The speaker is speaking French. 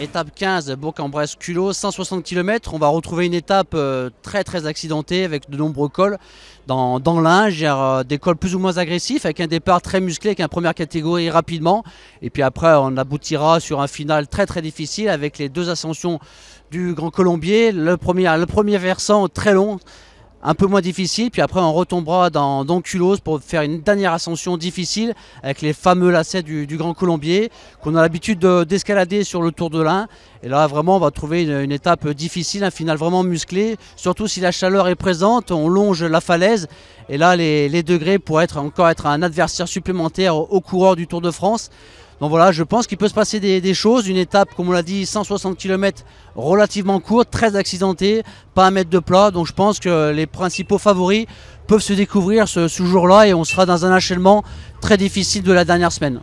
Étape 15, Bourg-en-Bresse culot 160 km. On va retrouver une étape euh, très très accidentée avec de nombreux cols dans, dans l'Inge, euh, des cols plus ou moins agressifs avec un départ très musclé, avec une première catégorie rapidement. Et puis après, on aboutira sur un final très très difficile avec les deux ascensions du Grand Colombier. Le premier, le premier versant très long un peu moins difficile. Puis après, on retombera dans, d'Onculose pour faire une dernière ascension difficile avec les fameux lacets du, Grand Colombier qu'on a l'habitude d'escalader sur le Tour de l'Ain. Et là, vraiment, on va trouver une, étape difficile, un final vraiment musclé. Surtout si la chaleur est présente, on longe la falaise. Et là, les, degrés pourraient être, encore être un adversaire supplémentaire aux coureurs du Tour de France voilà, je pense qu'il peut se passer des, choses. Une étape, comme on l'a dit, 160 km relativement courte, très accidentée, pas un mètre de plat. Donc je pense que les principaux favoris peuvent se découvrir ce, ce jour-là et on sera dans un achèvement très difficile de la dernière semaine.